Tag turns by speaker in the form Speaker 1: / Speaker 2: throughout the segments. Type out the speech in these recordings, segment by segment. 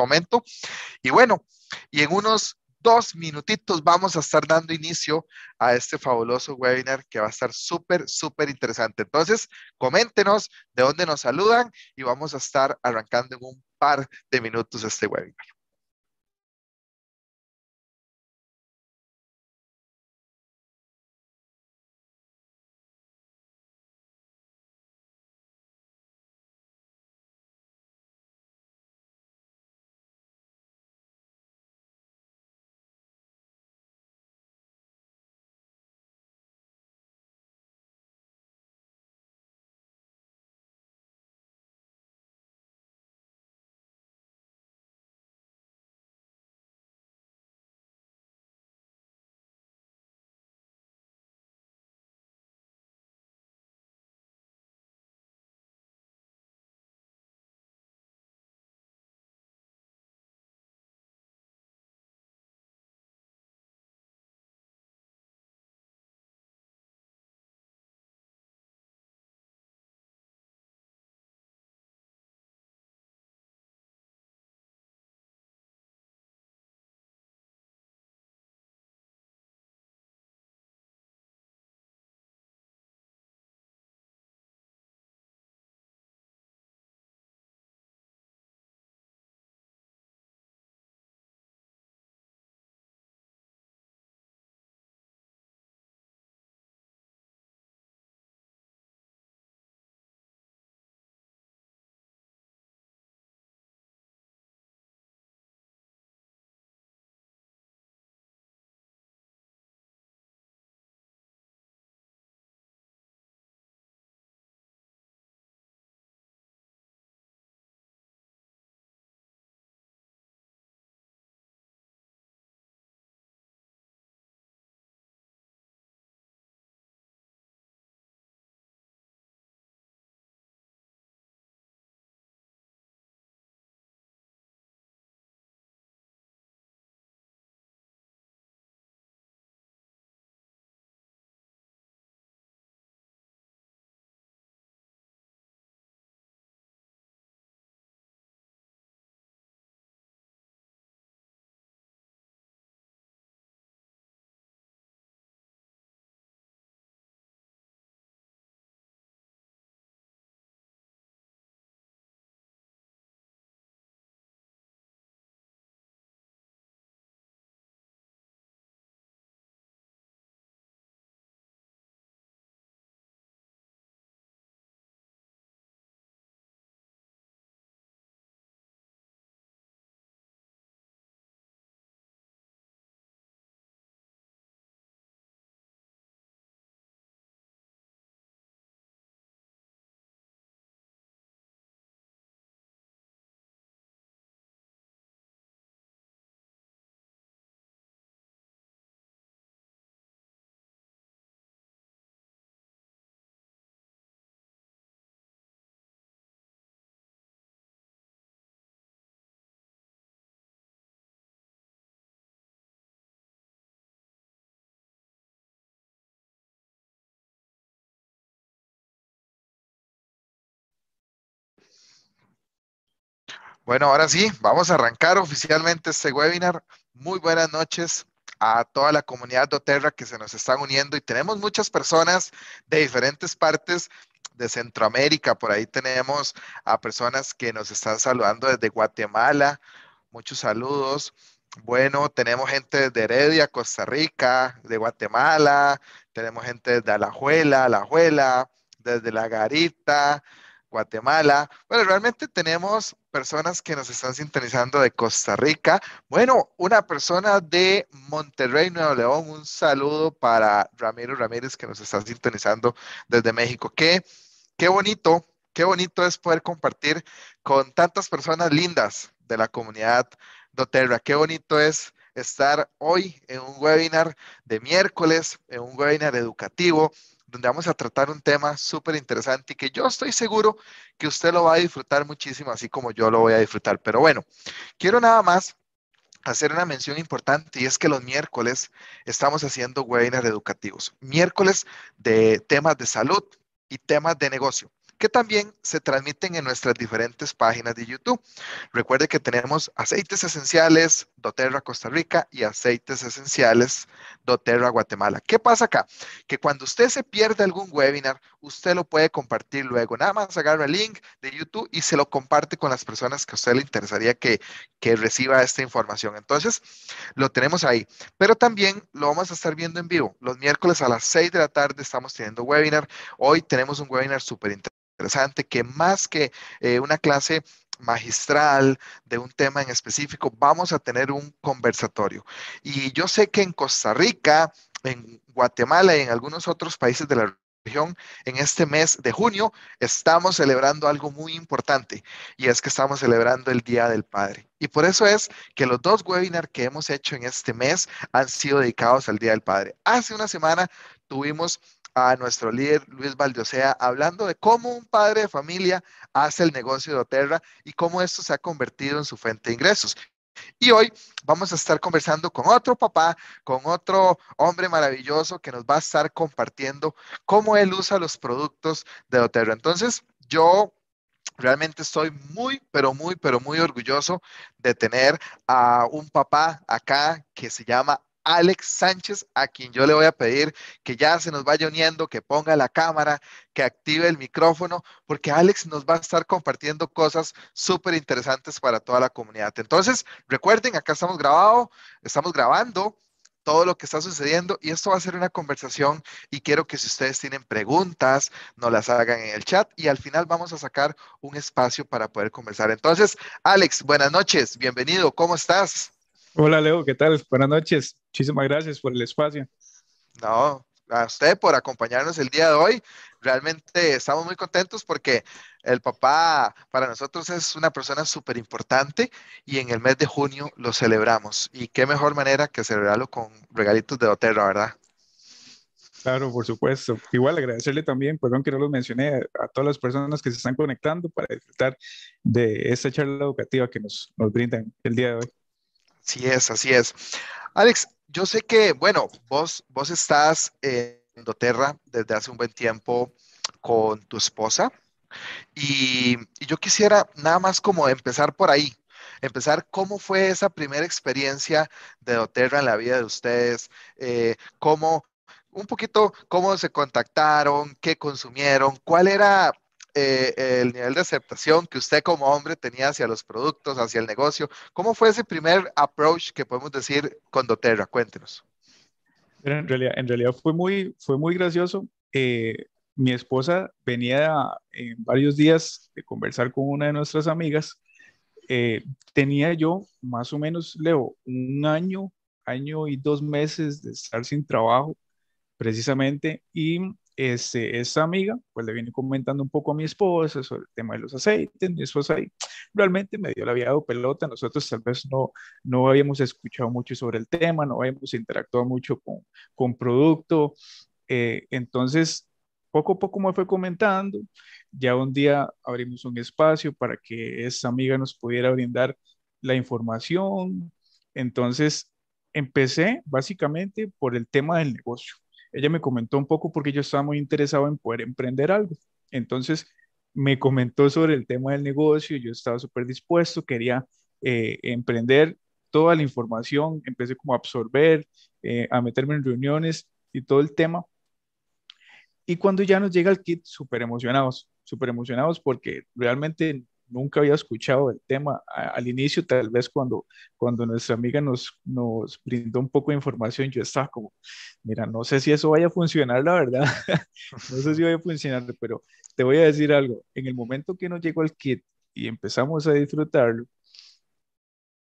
Speaker 1: momento. Y bueno, y en unos dos minutitos vamos a estar dando inicio a este fabuloso webinar que va a estar súper, súper interesante. Entonces, coméntenos de dónde nos saludan y vamos a estar arrancando en un par de minutos
Speaker 2: este webinar. Bueno, ahora sí, vamos a
Speaker 1: arrancar oficialmente este webinar. Muy buenas noches a toda la comunidad doTERRA que se nos está uniendo y tenemos muchas personas de diferentes partes de Centroamérica. Por ahí tenemos a personas que nos están saludando desde Guatemala. Muchos saludos. Bueno, tenemos gente de Heredia, Costa Rica, de Guatemala, tenemos gente de Alajuela, Alajuela, desde La Garita, Guatemala. Bueno, realmente tenemos personas que nos están sintonizando de Costa Rica. Bueno, una persona de Monterrey, Nuevo León. Un saludo para Ramiro Ramírez que nos está sintonizando desde México. Qué, qué bonito, qué bonito es poder compartir con tantas personas lindas de la comunidad doTERRA. Qué bonito es estar hoy en un webinar de miércoles, en un webinar educativo, donde vamos a tratar un tema súper interesante y que yo estoy seguro que usted lo va a disfrutar muchísimo, así como yo lo voy a disfrutar. Pero bueno, quiero nada más hacer una mención importante y es que los miércoles estamos haciendo webinars educativos. Miércoles de temas de salud y temas de negocio que también se transmiten en nuestras diferentes páginas de YouTube. Recuerde que tenemos aceites esenciales doTERRA Costa Rica y aceites esenciales doTERRA Guatemala. ¿Qué pasa acá? Que cuando usted se pierde algún webinar, usted lo puede compartir luego. Nada más agarra el link de YouTube y se lo comparte con las personas que a usted le interesaría que, que reciba esta información. Entonces, lo tenemos ahí. Pero también lo vamos a estar viendo en vivo. Los miércoles a las 6 de la tarde estamos teniendo webinar. Hoy tenemos un webinar súper interesante interesante, que más que eh, una clase magistral de un tema en específico, vamos a tener un conversatorio. Y yo sé que en Costa Rica, en Guatemala y en algunos otros países de la región, en este mes de junio estamos celebrando algo muy importante y es que estamos celebrando el Día del Padre. Y por eso es que los dos webinars que hemos hecho en este mes han sido dedicados al Día del Padre. Hace una semana tuvimos a nuestro líder Luis Valdósea hablando de cómo un padre de familia hace el negocio de Oterra y cómo esto se ha convertido en su fuente de ingresos. Y hoy vamos a estar conversando con otro papá, con otro hombre maravilloso que nos va a estar compartiendo cómo él usa los productos de Oterra. Entonces, yo realmente estoy muy, pero muy, pero muy orgulloso de tener a un papá acá que se llama Alex Sánchez, a quien yo le voy a pedir que ya se nos vaya uniendo, que ponga la cámara, que active el micrófono, porque Alex nos va a estar compartiendo cosas súper interesantes para toda la comunidad. Entonces, recuerden, acá estamos grabado, estamos grabando todo lo que está sucediendo y esto va a ser una conversación y quiero que si ustedes tienen preguntas, nos las hagan en el chat y al final vamos a sacar un espacio para poder conversar. Entonces, Alex, buenas noches, bienvenido, ¿cómo estás?
Speaker 2: Hola Leo, ¿qué tal? Buenas noches. Muchísimas gracias por el espacio.
Speaker 1: No, a usted por acompañarnos el día de hoy. Realmente estamos muy contentos porque el papá para nosotros es una persona súper importante y en el mes de junio lo celebramos. Y qué mejor manera que celebrarlo con regalitos de Otero, ¿verdad?
Speaker 2: Claro, por supuesto. Igual agradecerle también, perdón que no lo mencioné, a todas las personas que se están conectando para disfrutar de esta charla educativa que nos brindan el día de hoy.
Speaker 1: Así es, así es. Alex, yo sé que, bueno, vos, vos estás en Doterra desde hace un buen tiempo con tu esposa y, yo quisiera nada más como empezar por ahí, empezar cómo fue esa primera experiencia de Doterra en la vida de ustedes, eh, cómo, un poquito cómo se contactaron, qué consumieron, cuál era eh, el nivel de aceptación que usted como hombre tenía hacia los productos, hacia el negocio. ¿Cómo fue ese primer approach que podemos decir con doTERRA? Cuéntenos.
Speaker 2: en realidad, en realidad fue, muy, fue muy gracioso. Eh, mi esposa venía en varios días de conversar con una de nuestras amigas. Eh, tenía yo más o menos, Leo, un año, año y dos meses de estar sin trabajo, precisamente, y esa este, amiga, pues le viene comentando un poco a mi esposa sobre el tema de los aceites, mi esposa ahí realmente me dio la viado pelota, nosotros tal vez no, no habíamos escuchado mucho sobre el tema, no habíamos interactuado mucho con, con producto, eh, entonces poco a poco me fue comentando, ya un día abrimos un espacio para que esa amiga nos pudiera brindar la información, entonces empecé básicamente por el tema del negocio ella me comentó un poco porque yo estaba muy interesado en poder emprender algo. Entonces, me comentó sobre el tema del negocio, yo estaba súper dispuesto, quería eh, emprender toda la información, empecé como a absorber, eh, a meterme en reuniones y todo el tema. Y cuando ya nos llega el kit, súper emocionados, súper emocionados porque realmente nunca había escuchado el tema. al inicio, tal vez cuando, cuando nuestra amiga nos, nos brindó un poco de información, yo estaba como, mira, no sé si eso vaya a funcionar, la verdad. no sé si vaya a funcionar, pero te voy a decir algo. En el momento que nos llegó el kit y empezamos a disfrutarlo,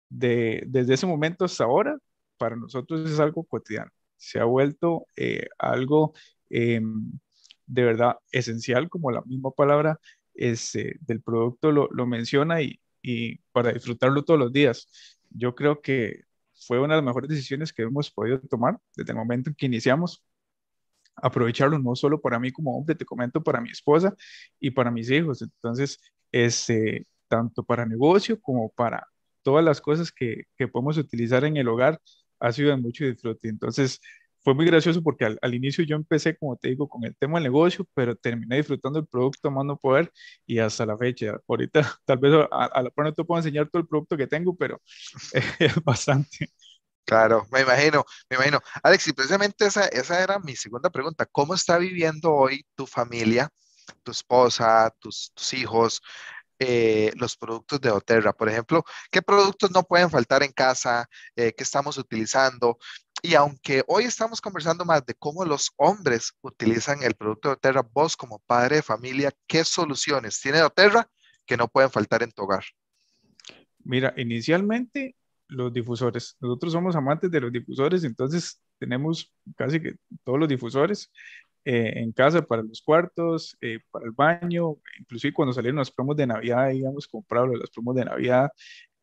Speaker 2: de, desde ese momento hasta ahora, para nosotros es algo cotidiano. Se ha vuelto eh, algo em, de verdad esencial, como la misma palabra este, del producto lo, menciona y, para disfrutarlo todos los días. Yo creo que fue una de las mejores decisiones que hemos podido tomar desde el momento en que iniciamos. Aprovecharlo no solo para mí como hombre, te comento, para mi esposa y para mis hijos. Entonces, ese tanto para negocio como para todas las cosas que, que podemos utilizar en el hogar, ha sido de mucho disfrute. Entonces, fue muy gracioso porque al, inicio yo empecé, como te digo, con el tema del negocio, pero terminé disfrutando el producto, tomando poder y hasta la fecha. Ahorita tal vez a, a la te puedo enseñar todo el producto que tengo, pero es bastante. Claro, me imagino, me imagino. Alex, y precisamente esa,
Speaker 1: esa era mi segunda pregunta. ¿Cómo está viviendo hoy tu familia, tu esposa, tus, hijos, eh, los productos de Oterra? Por ejemplo, ¿qué productos no pueden faltar en casa? Eh, ¿Qué estamos utilizando? Y aunque hoy estamos conversando más de cómo los hombres utilizan el producto de Terra, vos como padre de familia, ¿qué soluciones tiene Oterra que no pueden faltar en tu hogar?
Speaker 2: Mira, inicialmente los difusores. Nosotros somos amantes de los difusores, entonces tenemos casi que todos los difusores eh, en casa para los cuartos, eh, para el baño, inclusive cuando salieron los promos de Navidad, íbamos comprado los promos de Navidad.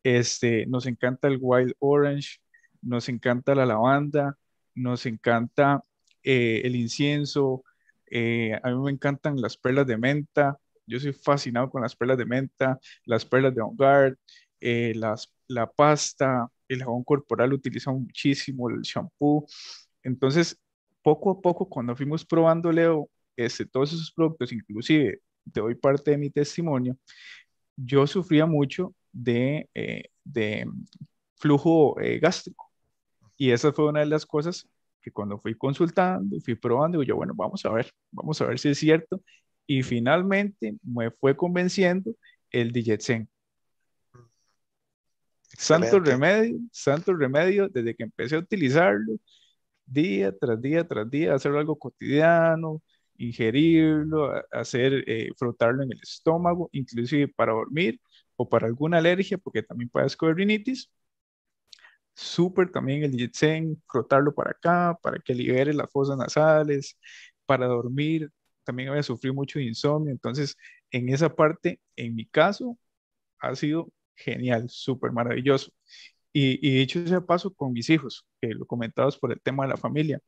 Speaker 2: Este, nos encanta el Wild Orange, nos encanta la lavanda, nos encanta eh, el incienso, eh, a mí me encantan las perlas de menta, yo soy fascinado con las perlas de menta, las perlas de Ongard, eh, la pasta, el jabón corporal utilizamos muchísimo, el shampoo. Entonces, poco a poco, cuando fuimos probando, Leo, este, todos esos productos, inclusive te doy parte de mi testimonio, yo sufría mucho de, flujo gástrico. Y esa fue una de las cosas que cuando fui consultando, fui probando, digo yo, bueno, vamos a ver, vamos a ver si es cierto. Y finalmente me fue convenciendo el Dijetsen. Santo remedio, santo remedio, desde que empecé a utilizarlo, día tras día tras día, hacer algo cotidiano, ingerirlo, hacer, eh, frotarlo en el estómago, inclusive para dormir o para alguna alergia, porque también puede de rinitis, súper también el ginseng, frotarlo para acá, para que libere las fosas nasales, para dormir. También había sufrido mucho insomnio, entonces en esa parte, en mi caso, ha sido genial, súper maravilloso. Y, y, dicho sea paso con mis hijos, que lo comentados por el tema de la familia.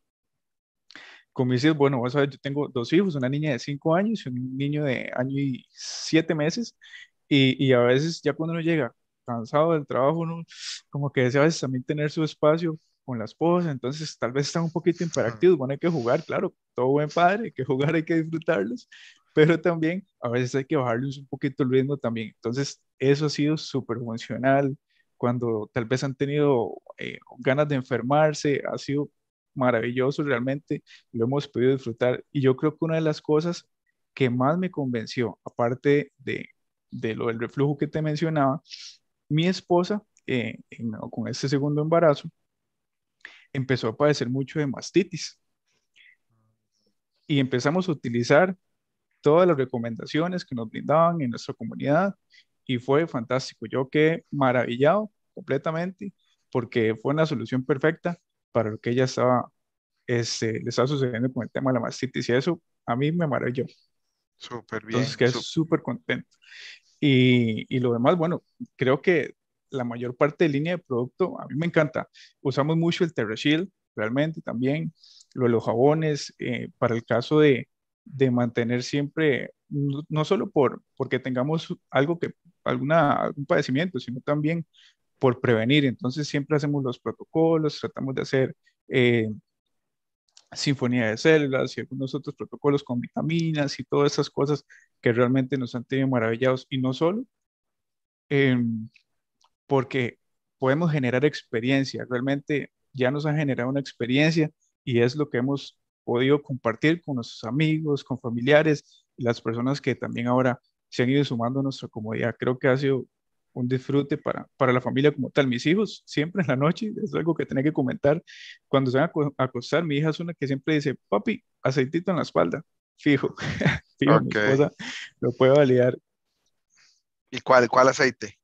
Speaker 2: Con mis hijos, bueno, a yo tengo dos hijos, una niña de cinco años y un niño de año y siete meses. Y, y a veces ya cuando no llega cansado del trabajo, como que decía a veces también tener su espacio con las esposa, entonces tal vez están un poquito imperactivos, bueno, hay que jugar, claro, todo buen padre, hay que jugar, hay que disfrutarlos, pero también a veces hay que bajarles un poquito el ritmo también, entonces eso ha sido súper funcional, cuando tal vez han tenido eh, ganas de enfermarse, ha sido maravilloso realmente, lo hemos podido disfrutar y yo creo que una de las cosas que más me convenció, aparte de, de lo del reflujo que te mencionaba, mi esposa, eh, con este segundo embarazo, empezó a padecer mucho de mastitis. Y empezamos a utilizar todas las recomendaciones que nos brindaban en nuestra comunidad y fue fantástico. Yo quedé maravillado completamente porque fue una solución perfecta para lo que ella estaba, este, le estaba sucediendo con el tema de la mastitis y eso a mí me maravilló. Súper bien. Entonces quedé súper contento. Y, lo demás, bueno, creo que la mayor parte de línea de producto, a mí me encanta. Usamos mucho el TerraShield, realmente también, lo los jabones, eh, para el caso de, de mantener siempre, no, solo por, porque tengamos algo que, alguna, algún padecimiento, sino también por prevenir. Entonces siempre hacemos los protocolos, tratamos de hacer eh, sinfonía de células y algunos otros protocolos con vitaminas y todas esas cosas que realmente nos han tenido maravillados y no solo, em, porque podemos generar experiencia, realmente ya nos ha generado una experiencia y es lo que hemos podido compartir con nuestros amigos, con familiares las personas que también ahora se han ido sumando a nuestra comunidad. Creo que ha sido un disfrute para, para la familia como tal. Mis hijos siempre en la noche, es algo que tenía que comentar, cuando se van a acostar, mi hija es una que siempre dice, papi, aceitito en la espalda, fijo, fijo, lo puedo validar. ¿Y cuál, cuál aceite?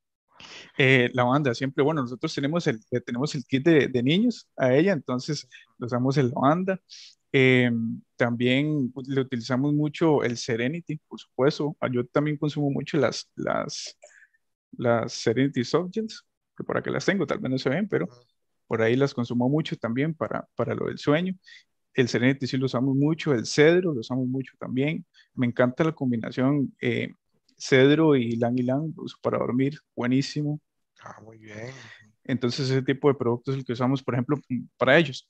Speaker 2: Eh, la banda siempre, bueno, nosotros tenemos el, tenemos el kit de, niños a ella, entonces usamos el la Eh, em, también le utilizamos mucho el Serenity, por supuesto. Ah, yo también consumo mucho las, las, las Serenity Subjects, que para que las tengo, tal vez no se ven, pero por ahí las consumo mucho también para, para lo del sueño. El Serenity sí lo usamos mucho, el Cedro lo usamos mucho también. Me encanta la combinación eh, Cedro y Lang y Lang, pues, para dormir, buenísimo. Ah, muy bien. Entonces ese tipo de productos es el que usamos, por ejemplo, para ellos.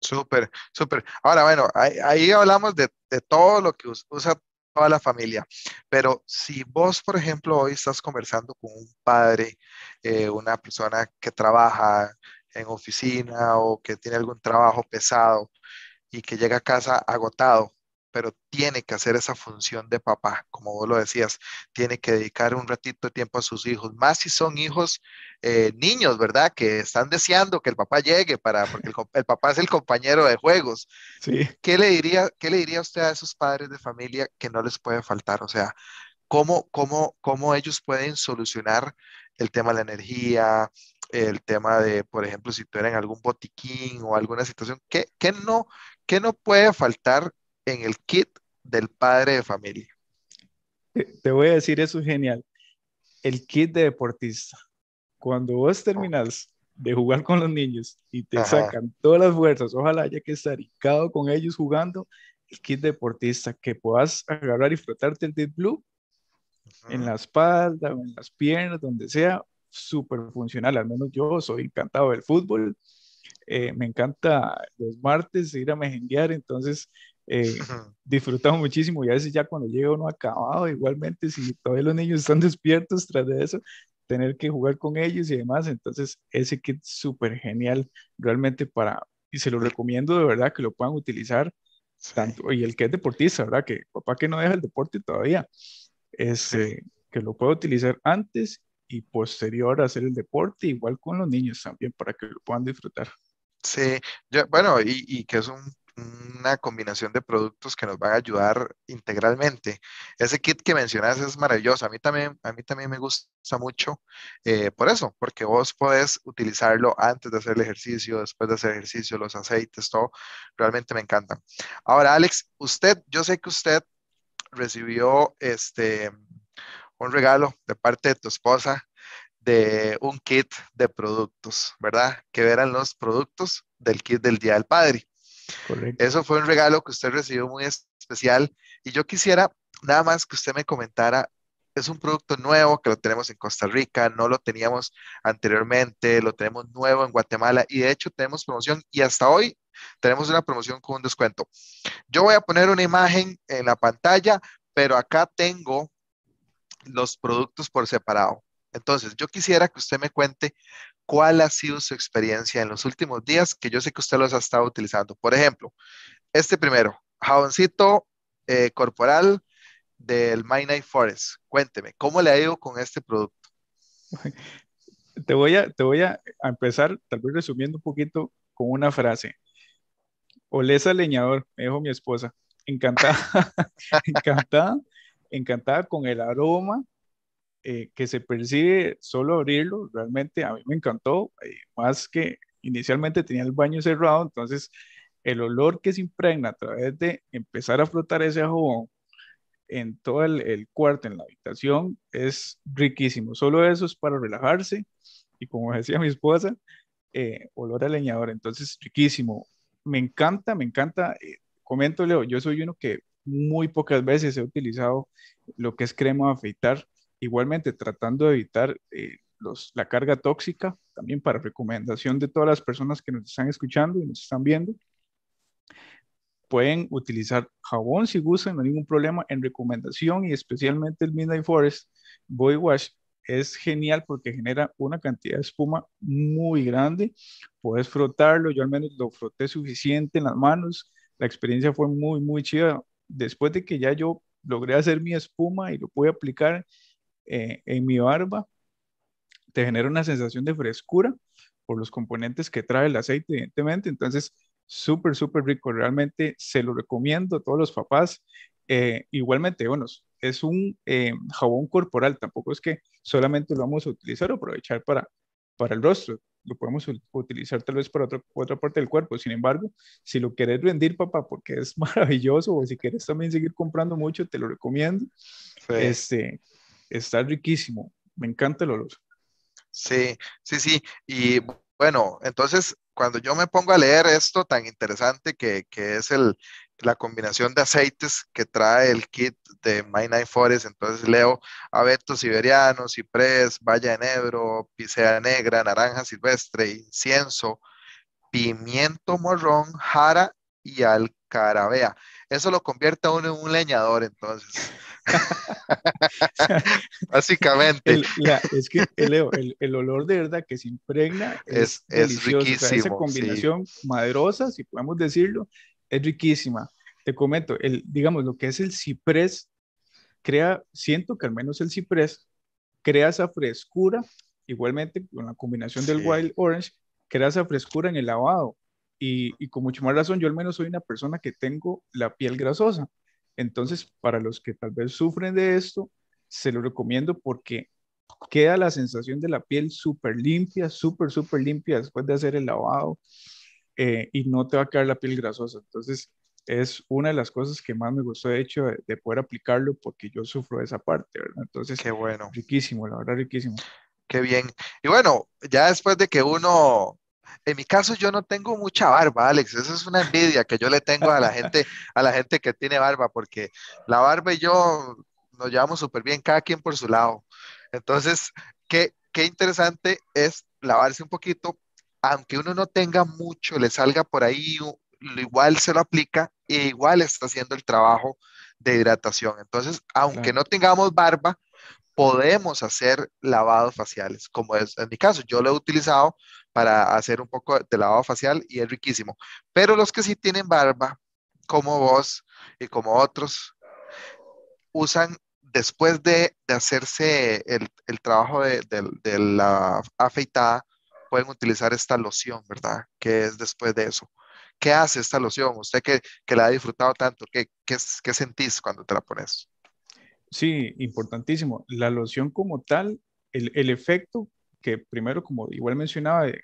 Speaker 2: Súper, súper. Ahora, bueno, ahí, hablamos de, de, todo lo que usa toda la familia.
Speaker 1: Pero si vos, por ejemplo, hoy estás conversando con un padre, eh, una persona que trabaja en oficina o que tiene algún trabajo pesado y que llega a casa agotado, pero tiene que hacer esa función de papá, como vos lo decías, tiene que dedicar un ratito de tiempo a sus hijos, más si son hijos eh, niños, ¿verdad? Que están deseando que el papá llegue, para, porque el, papá es el compañero de juegos. Sí. ¿Qué, le diría, ¿Qué le diría usted a esos padres de familia que no les puede faltar? O sea, ¿cómo, cómo, cómo ellos pueden solucionar el tema de la energía? el tema de, por ejemplo, si tú eres en algún botiquín o alguna situación, ¿qué, no, qué no puede faltar en el kit del padre de familia.
Speaker 2: Te voy a decir, eso es genial. El kit de deportista. Cuando vos terminas de jugar con los niños y te sacan todas las fuerzas, ojalá haya que estar con ellos jugando, el kit deportista, que puedas agarrar y frotarte el Deep Blue en la espalda en las piernas, donde sea, súper funcional. Al menos yo soy encantado del fútbol. Eh, me encanta los martes ir a mejenguear, entonces eh, disfrutamos muchísimo y a veces ya cuando llega uno acabado, igualmente si todavía los niños están despiertos tras de eso, tener que jugar con ellos y demás, entonces ese kit súper genial realmente para, y se lo recomiendo de verdad que lo puedan utilizar, tanto, y el que es deportista, ¿verdad? Que papá que no deja el deporte todavía, es, este, que lo pueda utilizar antes y posterior a hacer el deporte, igual con los niños también, para que lo puedan disfrutar.
Speaker 1: Sí, bueno, y, y que es un una combinación de productos que nos van a ayudar integralmente. Ese kit que mencionas es maravilloso. A mí también, a mí también me gusta mucho eh, por eso, porque vos podés utilizarlo antes de hacer el ejercicio, después de hacer ejercicio, los aceites, todo. Realmente me encanta Ahora, Alex, usted, yo sé que usted recibió este un regalo de parte de tu esposa de un kit de productos, ¿verdad? Que eran los productos del kit del Día del Padre. Eso fue un regalo que usted recibió muy especial y yo quisiera nada más que usted me comentara, es un producto nuevo que lo tenemos en Costa Rica, no lo teníamos anteriormente, lo tenemos nuevo en Guatemala y de hecho tenemos promoción y hasta hoy tenemos una promoción con un descuento. Yo voy a poner una imagen en la pantalla, pero acá tengo los productos por separado. Entonces, yo quisiera que usted me cuente cuál ha sido su experiencia en los últimos días que yo sé que usted los ha estado utilizando. Por ejemplo, este primero, jaboncito eh, corporal del My Night Forest. Cuénteme, ¿cómo le ha ido con este producto?
Speaker 2: Te voy a, te voy a empezar, tal vez resumiendo un poquito con una frase. Olesa leñador, me dijo mi esposa. Encantada, encantada, encantada con el aroma eh, que se percibe solo abrirlo, realmente a mí me encantó, eh, más que inicialmente tenía el baño cerrado, entonces el olor que se impregna a través de empezar a flotar ese jabón en todo el, cuarto, en la habitación, es riquísimo. Solo eso es para relajarse y como decía mi esposa, eh, olor a leñador, entonces riquísimo. Me encanta, me encanta. comento, Leo, yo soy uno que muy pocas veces he utilizado lo que es crema de afeitar igualmente tratando de evitar eh, la carga tóxica, también para recomendación de todas las personas que nos están escuchando y nos están viendo. Pueden utilizar jabón si gustan, no hay ningún problema. En recomendación y especialmente el Midnight Forest Body Wash es genial porque genera una cantidad de espuma muy grande. Puedes frotarlo, yo al menos lo froté suficiente en las manos. La experiencia fue muy, muy chida. Después de que ya yo logré hacer mi espuma y lo pude aplicar eh, en mi barba, te genera una sensación de frescura por los componentes que trae el aceite, evidentemente. Entonces, súper, súper rico. Realmente se lo recomiendo a todos los papás. Eh, igualmente, bueno, es un eh, jabón corporal. Tampoco es que solamente lo vamos a utilizar o aprovechar para, para el rostro. Lo podemos utilizar tal vez para otra, otra parte del cuerpo. Sin embargo, si lo quieres rendir, papá, porque es maravilloso, o si quieres también seguir comprando mucho, te lo recomiendo. Este, está riquísimo. Me encanta el olor. Sí,
Speaker 1: sí, sí. Y bueno, entonces cuando yo me pongo a leer esto tan interesante que, es el, la combinación de aceites que trae el kit de My Night Forest, entonces leo abeto siberiano, ciprés, valla de negro, picea negra, naranja silvestre, incienso, pimiento morrón, jara y al carabea. Eso lo convierte a uno en un leñador, entonces.
Speaker 2: Básicamente. es que, eh, el, olor de verdad que se impregna es, es, riquísimo. esa combinación maderosa, si podemos decirlo, es riquísima. Te comento, el, digamos, lo que es el ciprés, crea, siento que al menos el ciprés crea esa frescura, igualmente con la combinación del wild orange, crea esa frescura en el lavado y, con mucho más razón, yo al menos soy una persona que tengo la piel grasosa. Entonces, para los que tal vez sufren de esto, se lo recomiendo porque queda la sensación de la piel súper limpia, súper, súper limpia después de hacer el lavado eh, y no te va a quedar la piel grasosa. Entonces, es una de las cosas que más me gustó, de hecho, de, poder aplicarlo porque yo sufro de esa parte, ¿verdad? Entonces, qué bueno. Riquísimo, la verdad, riquísimo. Qué bien. Y bueno,
Speaker 1: ya después de que uno en mi caso yo no tengo mucha barba, Alex. Esa es una envidia que yo le tengo a la gente, a la gente que tiene barba, porque la barba y yo nos llevamos súper bien, cada quien por su lado. Entonces, qué, qué interesante es lavarse un poquito, aunque uno no tenga mucho, le salga por ahí, igual se lo aplica e igual está haciendo el trabajo de hidratación. Entonces, aunque no tengamos barba, podemos hacer lavados faciales, como es en mi caso. Yo lo he utilizado para hacer un poco de lavado facial y es riquísimo. Pero los que sí tienen barba, como vos y como otros, usan después de, hacerse el, trabajo de, la afeitada, pueden utilizar esta loción, ¿verdad? Que es después de eso. ¿Qué hace esta loción? Usted que, la ha disfrutado tanto, ¿qué, qué, sentís cuando te la pones?
Speaker 2: Sí, importantísimo. La loción como tal, el efecto que primero, como igual mencionaba, eh,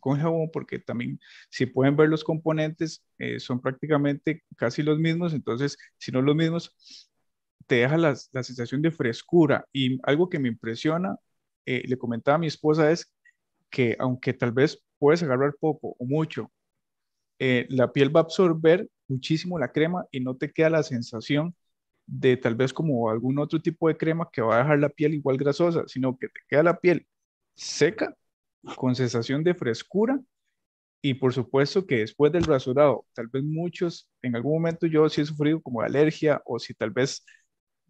Speaker 2: con, jabón, porque también si pueden ver los componentes, eh, son prácticamente casi los mismos, entonces si no los mismos, te deja la sensación de frescura. Y algo que me impresiona, eh, le comentaba a mi esposa, es que aunque tal vez puedes agarrar poco o mucho, la piel va a absorber muchísimo la crema y no te queda la sensación de tal vez como algún otro tipo de crema que va a dejar la piel igual grasosa, sino que te queda la piel seca, con sensación de frescura y por supuesto que después del rasurado, tal vez muchos, en algún momento yo sí he sufrido como alergia o si tal vez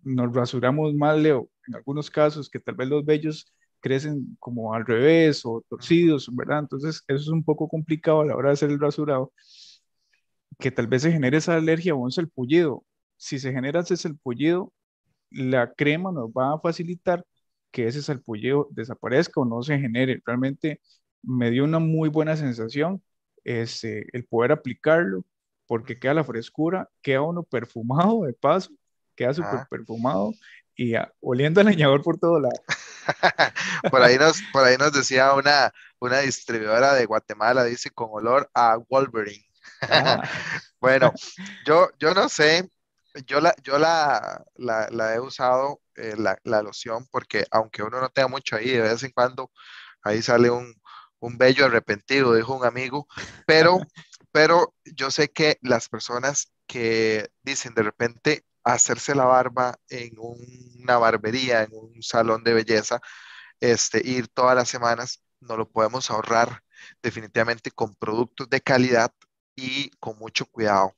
Speaker 2: nos rasuramos mal, Leo, en algunos casos que tal vez los vellos crecen como al revés o torcidos, ¿verdad? Entonces eso es un poco complicado a la hora de hacer el rasurado, que tal vez se genere esa alergia o un salpullido. Si se genera ese salpullido, la crema nos va a facilitar que ese salpulleo desaparezca o no se genere. Realmente me dio una muy buena sensación este, el poder aplicarlo, porque queda la frescura, queda uno perfumado de paso, queda ah. súper perfumado y oliendo al leñador por todo lado. por, ahí
Speaker 1: nos, por ahí nos decía una, una distribuidora de Guatemala, dice, con olor a Wolverine. Ah. bueno, yo, yo no sé, yo la, yo la he usado eh, la, la, loción, porque aunque uno no tenga mucho ahí, de vez en cuando ahí sale un, un bello arrepentido, dijo un amigo, pero, pero yo sé que las personas que dicen de repente hacerse la barba en una barbería, en un salón de belleza, este, ir todas las semanas, no lo podemos ahorrar definitivamente con productos de calidad y con mucho cuidado.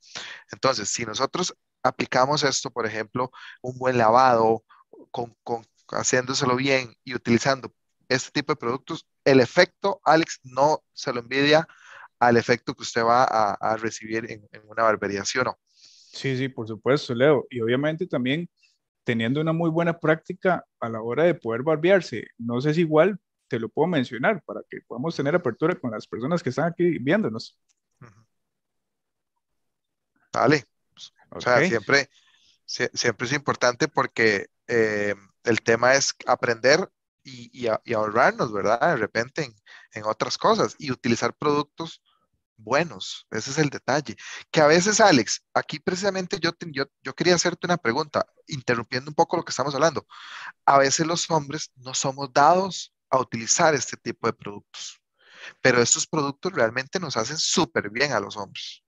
Speaker 1: Entonces, si nosotros aplicamos esto, por ejemplo, un buen lavado, con, haciéndoselo bien y utilizando este tipo de productos, el efecto, Alex, no se lo envidia al efecto que usted va a, recibir en, en, una barbería, ¿sí o no?
Speaker 2: Sí, sí, por supuesto, Leo. Y obviamente también teniendo una muy buena práctica a la hora de poder barbearse. No sé si igual te lo puedo mencionar para que podamos tener apertura con las personas que están aquí viéndonos.
Speaker 1: Vale. O sea, siempre, siempre es importante porque eh, el tema es aprender y, ahorrarnos, ¿verdad? De repente en, otras cosas y utilizar productos buenos. Ese es el detalle. Que a veces, Alex, aquí precisamente yo, yo, quería hacerte una pregunta, interrumpiendo un poco lo que estamos hablando. A veces los hombres no somos dados a utilizar este tipo de productos, pero estos productos realmente nos hacen súper bien a los hombres.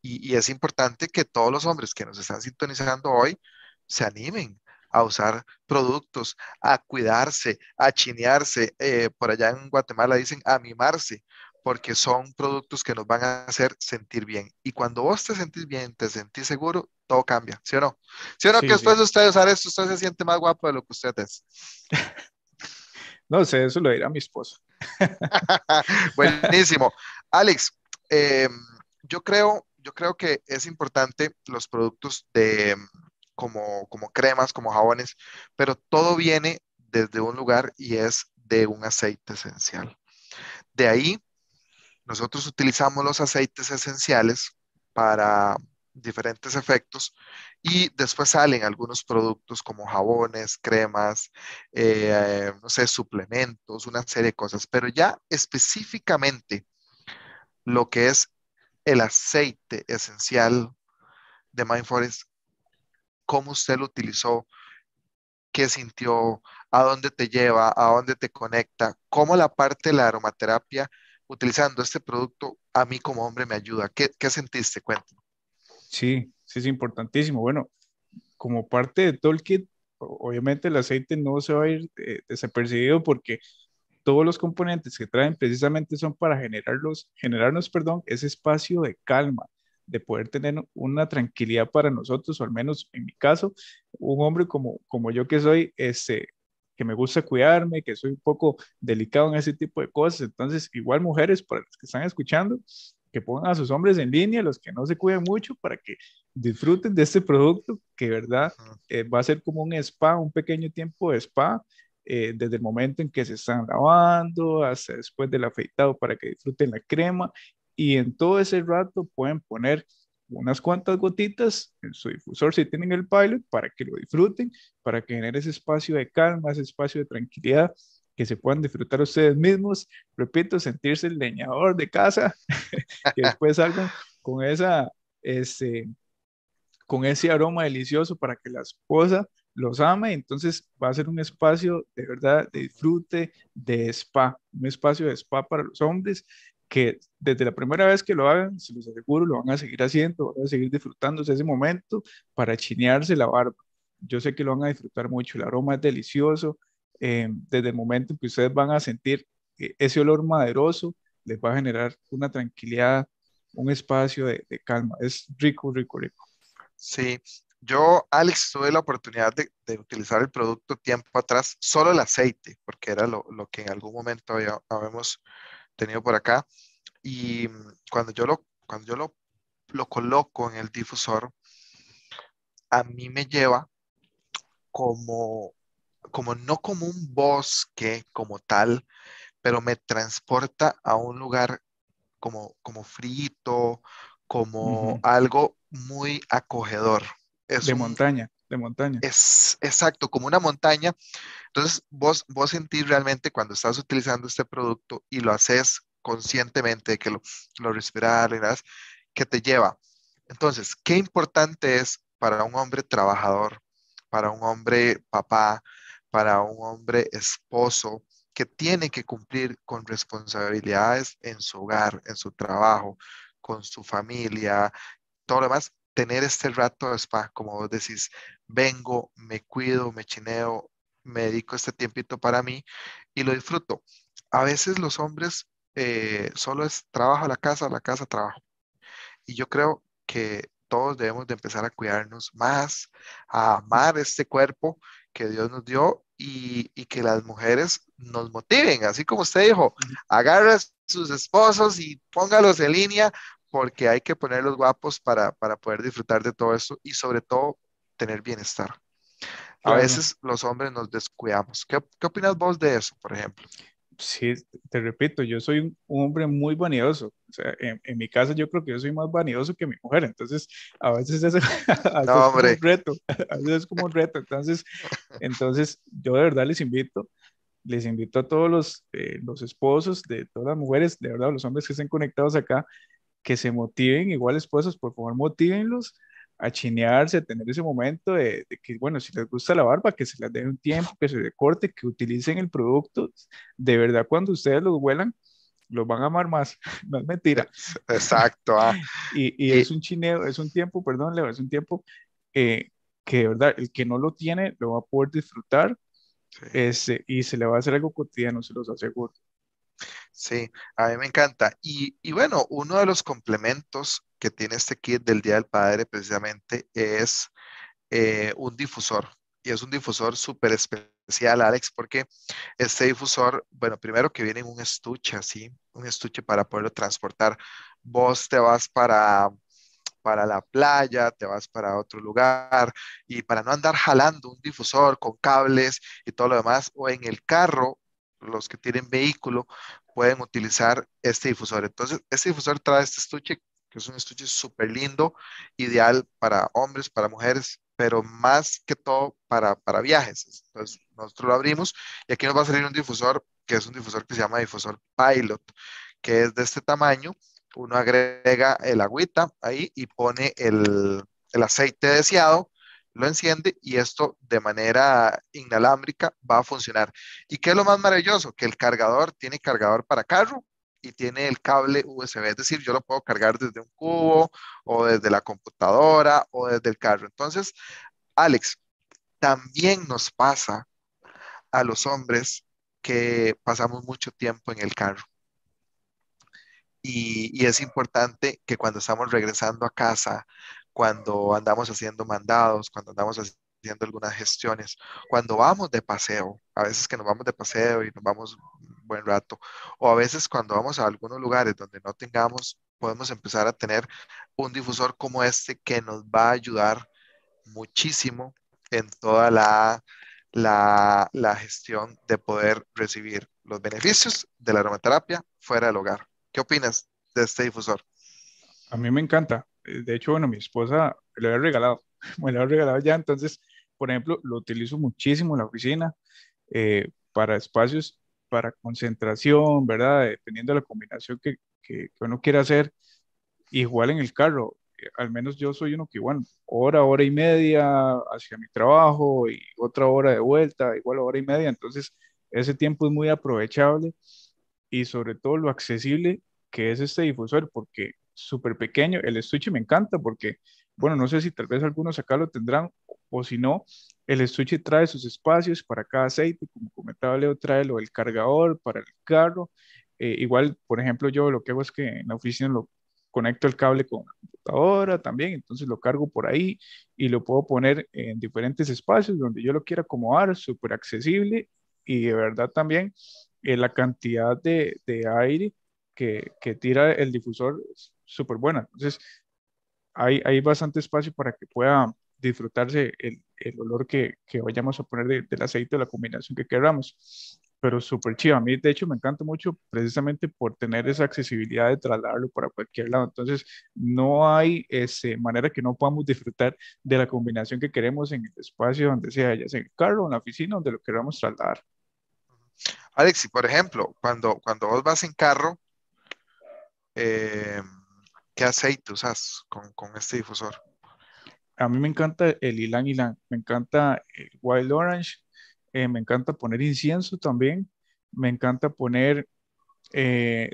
Speaker 1: y, es importante que todos los hombres que nos están sintonizando hoy se animen a usar productos, a cuidarse, a chinearse. Eh, por allá en Guatemala dicen a mimarse, porque son productos que nos van a hacer sentir bien. Y cuando vos te sentís bien, te sentís seguro, todo cambia, ¿sí o no?
Speaker 2: ¿Sí o no? que después de
Speaker 1: usted usar esto, usted se siente más guapo de lo que usted es.
Speaker 2: No sé, eso lo dirá mi esposo. Buenísimo.
Speaker 1: Alex, em, yo creo, yo creo que es importante los productos de como, cremas, como jabones, pero todo viene desde un lugar y es de un aceite esencial. De ahí, nosotros utilizamos los aceites esenciales para diferentes efectos y después salen algunos productos como jabones, cremas, eh, no sé, suplementos, una serie de cosas, pero ya específicamente lo que es el aceite esencial de Mindforest cómo usted lo utilizó, qué sintió, a dónde te lleva, a dónde te conecta, cómo la parte de la aromaterapia utilizando este producto a mí como hombre me ayuda. ¿Qué,
Speaker 2: sentiste? Cuéntame. Sí, sí, es importantísimo. Bueno, como parte de kit, obviamente el aceite no se va a ir eh, desapercibido porque todos los componentes que traen precisamente son para generarlos, generarnos perdón, ese espacio de calma, de poder tener una tranquilidad para nosotros, o al menos en mi caso, un hombre como, como yo que soy, ese que me gusta cuidarme, que soy un poco delicado en ese tipo de cosas. Entonces, igual mujeres, para las que están escuchando, que pongan a sus hombres en línea, los que no se cuidan mucho, para que disfruten de este producto, que verdad eh, va a ser como un spa, un pequeño tiempo de spa, eh, desde el momento en que se están lavando hasta después del afeitado para que disfruten la crema y en todo ese rato pueden poner unas cuantas gotitas en su difusor si tienen el pilot para que lo disfruten, para que genere ese espacio de calma, ese espacio de tranquilidad, que se puedan disfrutar ustedes mismos. Repito, sentirse el leñador de casa, que después salgan con esa, ese, con ese aroma delicioso para que la esposa los ame, entonces va a ser un espacio de verdad de disfrute, de spa, un espacio de spa para los hombres que desde la primera vez que lo hagan, se los aseguro, lo van a seguir haciendo, van a seguir disfrutándose ese momento para chinearse la barba. Yo sé que lo van a disfrutar mucho, el aroma es delicioso, eh, desde el momento en que ustedes van a sentir eh, ese olor maderoso, les va a generar una tranquilidad, un espacio de, calma. Es rico, rico, rico.
Speaker 1: Sí, yo, Alex, tuve la oportunidad de, utilizar el producto tiempo atrás, solo el aceite, porque era lo, lo que en algún momento habíamos tenido por acá. Y mm, cuando yo lo, cuando yo lo, coloco en el difusor, a mí me lleva como, como no como un bosque como tal, pero me transporta a un lugar como, como frito, como algo muy acogedor. Es de montaña montaña. Es exacto, como una montaña. Entonces, vos, vos sentís realmente cuando estás utilizando este producto y lo haces conscientemente, que lo, lo que te lleva. Entonces, qué importante es para un hombre trabajador, para un hombre papá, para un hombre esposo, que tiene que cumplir con responsabilidades en su hogar, en su trabajo, con su familia, todo lo demás, tener este rato de spa, como vos decís, vengo, me cuido, me chineo, me dedico este tiempito para mí y lo disfruto. A veces los hombres eh, solo es trabajo a la casa, la casa, trabajo. Y yo creo que todos debemos de empezar a cuidarnos más, a amar este cuerpo que Dios nos dio y, que las mujeres nos motiven, así como usted dijo, agarra sus esposos y póngalos en línea porque hay que ponerlos guapos para, para poder disfrutar de todo esto y sobre todo tener bienestar. A veces
Speaker 2: los hombres nos descuidamos. ¿Qué, opinas vos de eso, por ejemplo? Sí, te repito, yo soy un hombre muy vanidoso. O sea, en, mi casa yo creo que yo soy más vanidoso que mi mujer. Entonces, a veces es, como un reto. A veces es como un reto. Entonces, entonces, yo de verdad les invito les invito a todos los, eh, los, esposos de todas las mujeres, de verdad, los hombres que estén conectados acá, que se motiven, igual esposos, por favor, motívenlos a chinearse, a tener ese momento de, que, bueno, si les gusta la barba, que se les den un tiempo, que se corte que utilicen el producto. De verdad, cuando ustedes los huelan los van a amar más, no es mentira. Exacto. Ah. Y, es un chineo, es un tiempo, perdón, es un tiempo eh, que de verdad, el que no lo tiene, lo va a poder disfrutar este, y se le va a hacer algo cotidiano, se los aseguro. Sí, a mí me encanta. Y, bueno, uno de los complementos
Speaker 1: que tiene este kit del Día del Padre precisamente es eh, un difusor. Y es un difusor súper especial, Alex, porque este difusor, bueno, primero que viene en un estuche, así, un estuche para poderlo transportar. Vos te vas para para la playa, te vas para otro lugar y para no andar jalando un difusor con cables y todo lo demás, o en el carro los que tienen vehículo, pueden utilizar este difusor. Entonces, este difusor trae este estuche, que es un estuche súper lindo, ideal para hombres, para mujeres, pero más que todo para, viajes. Entonces, nosotros lo abrimos y aquí nos va a salir un difusor, que es un difusor que se llama difusor Pilot, que es de este tamaño. Uno agrega el agüita ahí y pone el aceite deseado lo enciende y esto de manera inalámbrica va a funcionar. ¿Y qué es lo más maravilloso? Que el cargador tiene cargador para carro y tiene el cable USB, es decir, yo lo puedo cargar desde un cubo o desde la computadora o desde el carro. Entonces, Alex, también nos pasa a los hombres que pasamos mucho tiempo en el carro. Y, es importante que cuando estamos regresando a casa cuando andamos haciendo mandados, cuando andamos haciendo algunas gestiones, cuando vamos de paseo, a veces que nos vamos de paseo y nos vamos un buen rato, o a veces cuando vamos a algunos lugares donde no tengamos, podemos empezar a tener un difusor como este que nos va a ayudar muchísimo en toda la, la, la gestión de poder recibir los beneficios de la aromaterapia fuera del hogar. ¿Qué opinas de este difusor?
Speaker 2: A mí me encanta. Eh, de hecho, bueno, mi esposa le había regalado, me lo había regalado ya, entonces, por ejemplo, lo utilizo muchísimo en la oficina eh, para espacios para concentración, ¿verdad? Dependiendo de la combinación que, que, uno quiera hacer. Igual en el carro, eh, al menos yo soy uno que igual bueno, hora, hora y media hacia mi trabajo y otra hora de vuelta, igual hora y media. Entonces, ese tiempo es muy aprovechable y sobre todo lo accesible que es este difusor, porque súper pequeño. El estuche me encanta porque, bueno, no sé si tal vez algunos acá lo tendrán o si no, el estuche trae sus espacios para cada aceite, como comentaba Leo, trae lo del cargador para el carro. Eh, igual, por ejemplo, yo lo que hago es que en la oficina lo conecto el cable con la computadora también, entonces lo cargo por ahí y lo puedo poner en diferentes espacios donde yo lo quiera acomodar, súper accesible y de verdad también eh, la cantidad de, de aire que, tira el difusor súper buena. Entonces, hay, hay, bastante espacio para que pueda disfrutarse el, el olor que, que, vayamos a poner del aceite o la combinación que queramos. Pero súper chido. A mí, de hecho, me encanta mucho precisamente por tener esa accesibilidad de trasladarlo para cualquier lado. Entonces, no hay ese, manera que no podamos disfrutar de la combinación que queremos en el espacio donde sea, ya sea en el carro, en la oficina, donde lo queramos trasladar. Alex,
Speaker 1: por ejemplo, cuando, cuando vos vas en carro, eh, ¿Qué aceite
Speaker 2: usas con, este difusor? A mí me encanta el Ilan Ilan, me encanta el Wild Orange, eh, me encanta poner incienso también, me encanta poner eh,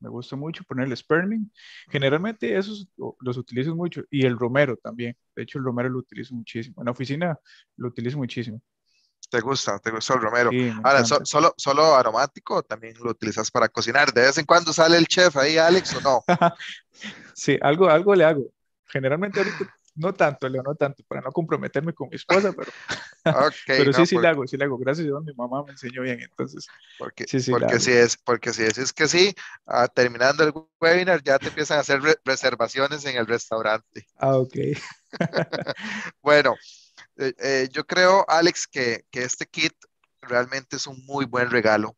Speaker 2: me gusta mucho poner el Spearmint. Generalmente esos los utilizo mucho y el Romero también. De hecho, el Romero lo utilizo muchísimo. En la oficina lo utilizo muchísimo.
Speaker 1: ¿Te gusta? ¿Te gusta el romero? Ahora, solo, ¿solo aromático también lo utilizas para cocinar? ¿De vez en cuando sale
Speaker 2: el chef ahí, Alex, o no? sí, algo, algo le hago. Generalmente no tanto, Leo, no tanto, para no comprometerme con mi esposa, pero, okay, pero sí, sí le hago, sí le hago. Gracias a Dios, mi mamá me enseñó bien, entonces. Porque, sí, porque,
Speaker 1: si es, porque decís que sí, ah, terminando el webinar ya te empiezan a hacer reservaciones en el restaurante. Ah, ok. bueno, eh, eh, yo creo, Alex, que, que este kit realmente es un muy buen regalo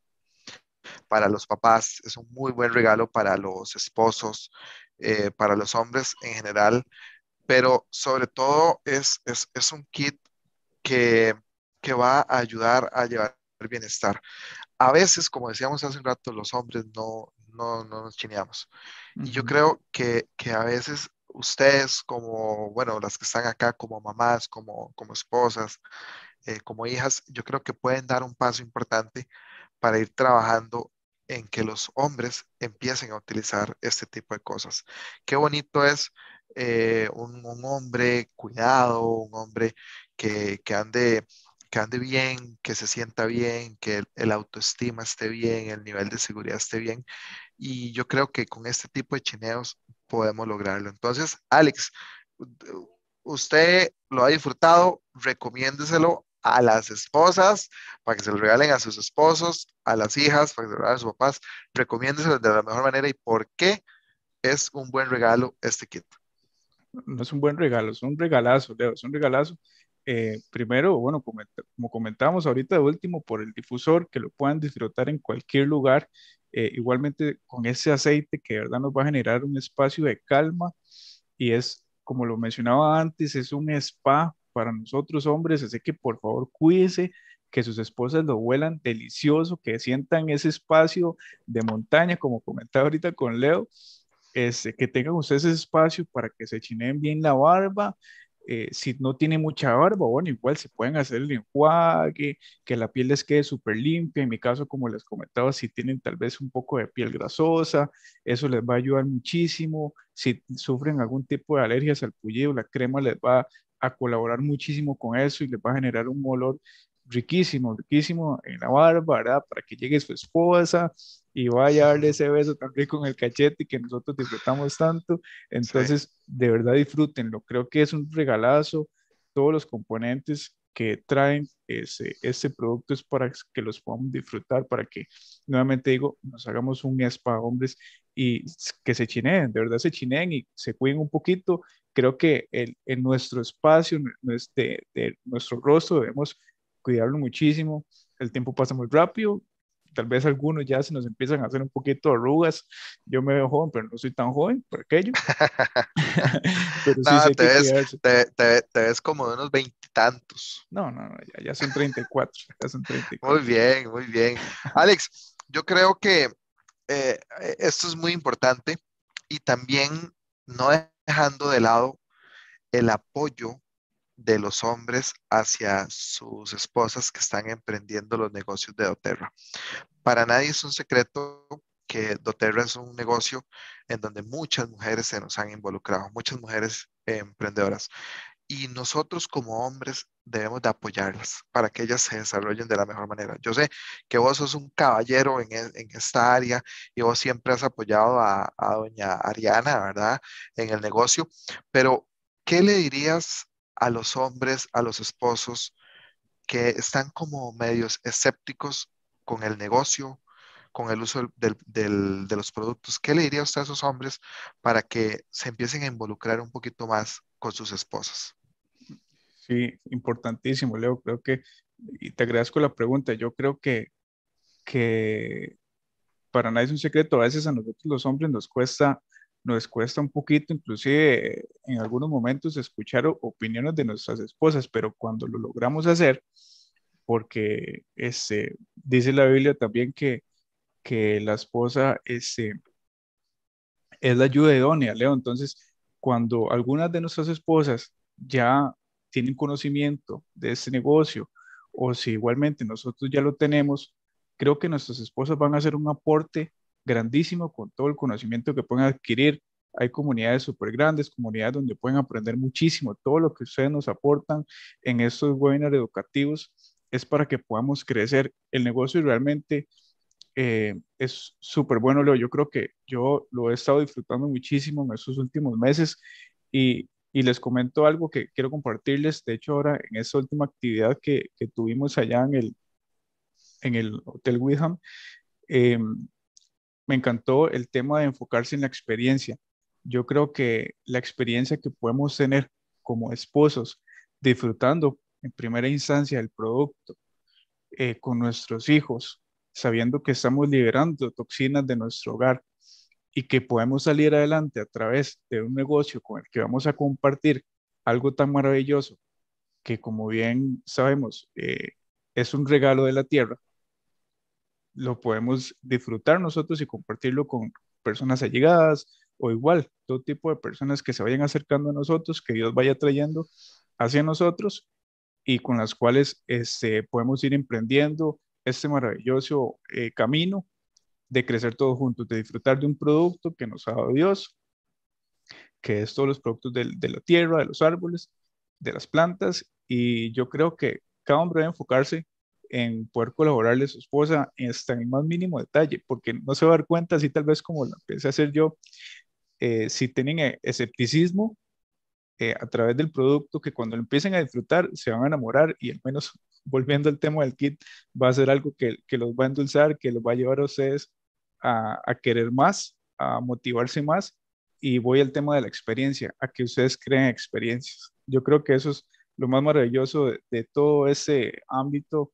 Speaker 1: para los papás, es un muy buen regalo para los esposos, eh, para los hombres en general, pero sobre todo es, es, un kit que, va a ayudar a llevar bienestar. A veces, como decíamos hace un rato, los hombres no, nos chineamos. Y yo creo que, que a veces ustedes como, bueno, las que están acá como mamás, como, esposas, eh, como hijas, yo creo que pueden dar un paso importante para ir trabajando en que los hombres empiecen a utilizar este tipo de cosas. Qué bonito es eh, un, hombre cuidado, un hombre que, ande, que ande bien, que se sienta bien, que el, el, autoestima esté bien, el nivel de seguridad esté bien. Y yo creo que con este tipo de chineos podemos lograrlo. Entonces, Alex, usted lo ha disfrutado, recomiéndeselo a las esposas para que se lo regalen a sus esposos, a las hijas para que se lo regalen a sus papás, recomiéndeselo de la mejor manera y por qué es un buen regalo
Speaker 2: este kit. No es un buen regalo, es un regalazo, Leo, es un regalazo. Eh, primero, bueno, como, como comentábamos ahorita de último, por el difusor, que lo puedan disfrutar en cualquier lugar eh, igualmente con ese aceite que de verdad nos va a generar un espacio de calma y es, como lo mencionaba antes, es un spa para nosotros hombres, así que por favor cuídense que sus esposas lo huelan delicioso, que sientan ese espacio de montaña, como comentaba ahorita con Leo, este, que tengan ustedes ese espacio para que se chinen bien la barba, eh, si no tiene mucha barba, bueno, igual se pueden hacer el enjuague, que la piel les quede súper limpia. En mi caso, como les comentaba, si tienen tal vez un poco de piel grasosa, eso les va a ayudar muchísimo. Si sufren algún tipo de alergias al pullido, la crema les va a colaborar muchísimo con eso y les va a generar un olor riquísimo, riquísimo en la barba, ¿verdad? Para que llegue su esposa y vaya a darle ese beso también con el cachete que nosotros disfrutamos tanto. Entonces, de verdad disfrútenlo. Creo que es un regalazo. Todos los componentes que traen ese, ese producto es para que los podamos disfrutar, para que, nuevamente digo, nos hagamos un spa, hombres, y que se chineen, de verdad se chineen y se cuiden un poquito. Creo que el, en nuestro espacio, este, de nuestro rostro, debemos cuidarlo muchísimo. El tiempo pasa muy rápido, tal vez algunos ya se nos empiezan a hacer un poquito arrugas. Yo me veo joven, pero no soy tan joven por aquello.
Speaker 1: te, ves, como de unos veintitantos.
Speaker 2: No, no, ya, son 34, ya son Muy bien, muy bien. Alex,
Speaker 1: yo creo que eh, esto es muy importante y también no dejando de lado el apoyo de los hombres hacia sus esposas que están emprendiendo los negocios de doTERRA. Para nadie es un secreto que doTERRA es un negocio en donde muchas mujeres se nos han involucrado, muchas mujeres emprendedoras. Y nosotros como hombres debemos de apoyarlas para que ellas se desarrollen de la mejor manera. Yo sé que vos sos un caballero en, e, esta área y vos siempre has apoyado a, a doña Ariana, ¿verdad? En el negocio, pero ¿qué le dirías a los hombres, a los esposos, que están como medios escépticos con el negocio, con el uso de los productos. ¿Qué le diría usted a esos hombres para que se
Speaker 2: empiecen a involucrar un poquito más con sus esposas? Sí, importantísimo, Leo. Creo que, y te agradezco la pregunta, yo creo que, que para nadie es un secreto, a veces a nosotros los hombres nos cuesta nos cuesta un poquito, inclusive en algunos momentos, escuchar opiniones de nuestras esposas, pero cuando lo logramos hacer, porque este, dice la Biblia también que, que la esposa este, es la ayuda idónea, Leo. Entonces, cuando algunas de nuestras esposas ya tienen conocimiento de ese negocio, o si igualmente nosotros ya lo tenemos, creo que nuestras esposas van a hacer un aporte grandísimo con todo el conocimiento que pueden adquirir. Hay comunidades súper grandes, comunidades donde pueden aprender muchísimo. Todo lo que ustedes nos aportan en estos webinars educativos es para que podamos crecer el negocio y realmente eh, es súper bueno, Leo. Yo creo que yo lo he estado disfrutando muchísimo en estos últimos meses y, les comento algo que quiero compartirles. De hecho, ahora en esa última actividad que, tuvimos allá en el, en el Hotel Wyndham em, me encantó el tema de enfocarse en la experiencia. Yo creo que la experiencia que podemos tener como esposos, disfrutando en primera instancia el producto eh, con nuestros hijos, sabiendo que estamos liberando toxinas de nuestro hogar y que podemos salir adelante a través de un negocio con el que vamos a compartir algo tan maravilloso que como bien sabemos eh, es un regalo de la tierra lo podemos disfrutar nosotros y compartirlo con personas allegadas o igual, todo tipo de personas que se vayan acercando a nosotros, que Dios vaya trayendo hacia nosotros y con las cuales este, podemos ir emprendiendo este maravilloso eh, camino de crecer todos juntos, de disfrutar de un producto que nos ha dado Dios, que es todos los productos de, de la tierra, de los árboles, de las plantas, y yo creo que cada hombre debe enfocarse en poder colaborarle a su esposa hasta el más mínimo detalle, porque no se va a dar cuenta, así tal vez como lo empecé a hacer yo, eh, si tienen e-, escepticismo eh, a través del producto, que cuando lo empiecen a disfrutar se van a enamorar y al menos volviendo al tema del kit, va a ser algo que, que los va a endulzar, que los va a llevar a ustedes a, a querer más, a motivarse más. Y voy al tema de la experiencia, a que ustedes creen experiencias. Yo creo que eso es lo más maravilloso de, todo ese ámbito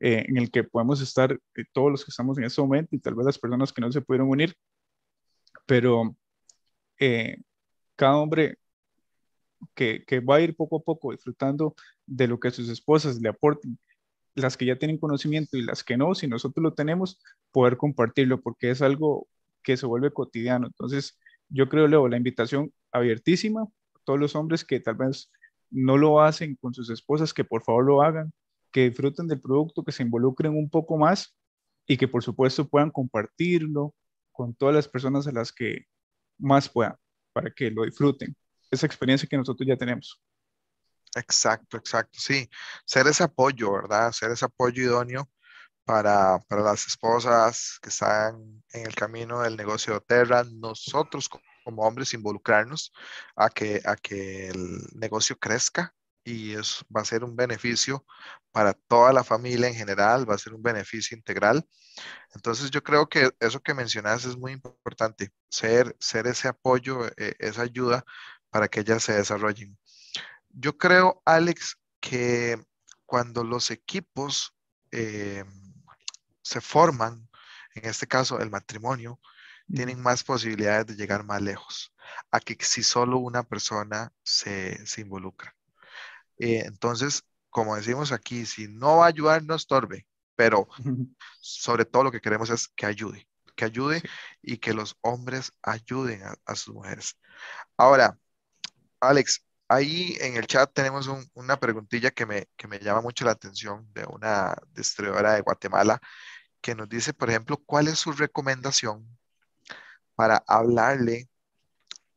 Speaker 2: eh, en el que podemos estar eh, todos los que estamos en este momento y tal vez las personas que no se pudieron unir, pero eh, cada hombre que, que, va a ir poco a poco disfrutando de lo que sus esposas le aporten, las que ya tienen conocimiento y las que no, si nosotros lo tenemos, poder compartirlo, porque es algo que se vuelve cotidiano. Entonces, yo creo, Leo, la invitación abiertísima a todos los hombres que tal vez no lo hacen con sus esposas, que por favor lo hagan, que disfruten del producto, que se involucren un poco más y que por supuesto puedan compartirlo con todas las personas a las que más puedan para que lo disfruten. Esa experiencia que nosotros ya tenemos. Exacto, exacto, sí.
Speaker 1: Ser ese apoyo, ¿verdad? Ser ese apoyo idóneo para, para las esposas que están en el camino del negocio de Terra. Nosotros como hombres involucrarnos a que, a que el negocio crezca, y es, va a ser un beneficio para toda la familia en general, va a ser un beneficio integral. Entonces yo creo que eso que mencionas es muy importante, ser, ser ese apoyo, eh, esa ayuda para que ellas se desarrollen. Yo creo, Alex, que cuando los equipos eh, se forman, en este caso el matrimonio, tienen más posibilidades de llegar más lejos a que si solo una persona se, se involucra. Eh, entonces, como decimos aquí, si no va a ayudar, no estorbe, pero sobre todo lo que queremos es que ayude, que ayude y que los hombres ayuden a, sus mujeres. Ahora, Alex, ahí en el chat tenemos una preguntilla que me, que me llama mucho la atención de una distribuidora de Guatemala que nos dice, por ejemplo, cuál es su recomendación para hablarle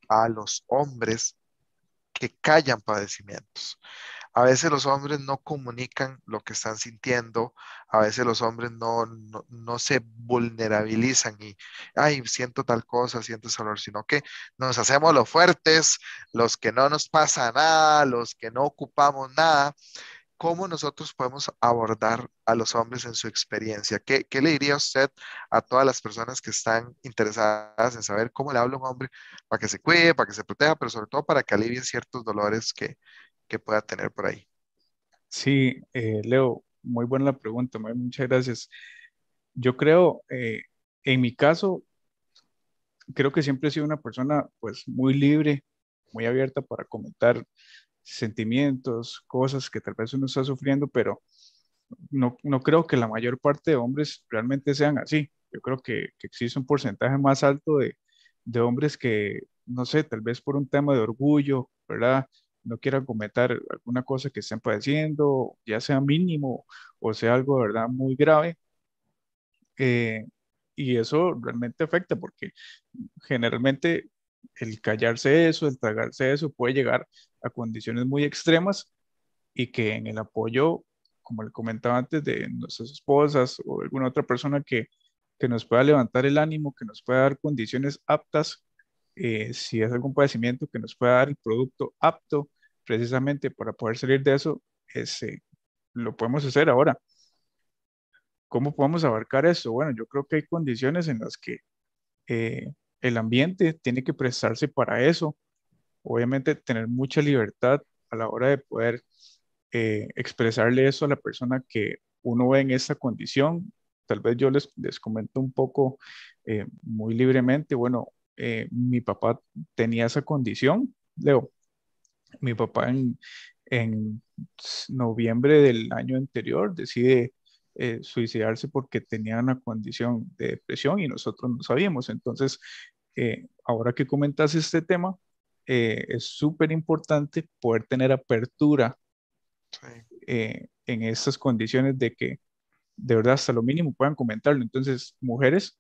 Speaker 1: a los hombres que callan padecimientos. A veces los hombres no comunican lo que están sintiendo, a veces los hombres no, se vulnerabilizan y, ay, siento tal cosa, siento ese dolor, sino que nos hacemos los fuertes, los que no nos pasa nada, los que no ocupamos nada cómo nosotros podemos abordar a los hombres en su experiencia. ¿Qué, le diría usted a todas las personas que están interesadas en saber cómo le habla un hombre para que se cuide, para que se proteja, pero sobre todo para que alivie ciertos dolores que, pueda tener por ahí?
Speaker 2: Sí, eh, Leo, muy buena la pregunta, muchas gracias. Yo creo, eh, en mi caso, creo que siempre he sido una persona pues muy libre, muy abierta para comentar sentimientos, cosas que tal vez uno está sufriendo, pero no, creo que la mayor parte de hombres realmente sean así. Yo creo que, existe un porcentaje más alto de, hombres que, no sé, tal vez por un tema de orgullo, ¿verdad? No quieran comentar alguna cosa que estén padeciendo, ya sea mínimo o sea algo verdad muy grave. Eh, y eso realmente afecta porque generalmente el callarse eso, el tragarse eso, puede llegar a condiciones muy extremas y que en el apoyo, como le comentaba antes, de nuestras esposas o alguna otra persona que, nos pueda levantar el ánimo, que nos pueda dar condiciones aptas, eh, si es algún padecimiento, que nos pueda dar el producto apto precisamente para poder salir de eso, ese, lo podemos hacer ahora. ¿Cómo podemos abarcar eso? Bueno, yo creo que hay condiciones en las que eh, el ambiente tiene que prestarse para eso. Obviamente tener mucha libertad a la hora de poder eh, expresarle eso a la persona que uno ve en esa condición. Tal vez yo les, les comento un poco eh, muy libremente, bueno, eh, mi papá tenía esa condición, Leo. Mi papá en, noviembre del año anterior decide suicidarse porque tenía una condición de depresión y nosotros no sabíamos. Entonces, eh, ahora que comentas este tema, eh, es súper importante poder tener apertura eh, en estas condiciones de que de verdad hasta lo mínimo puedan comentarlo. Entonces, mujeres,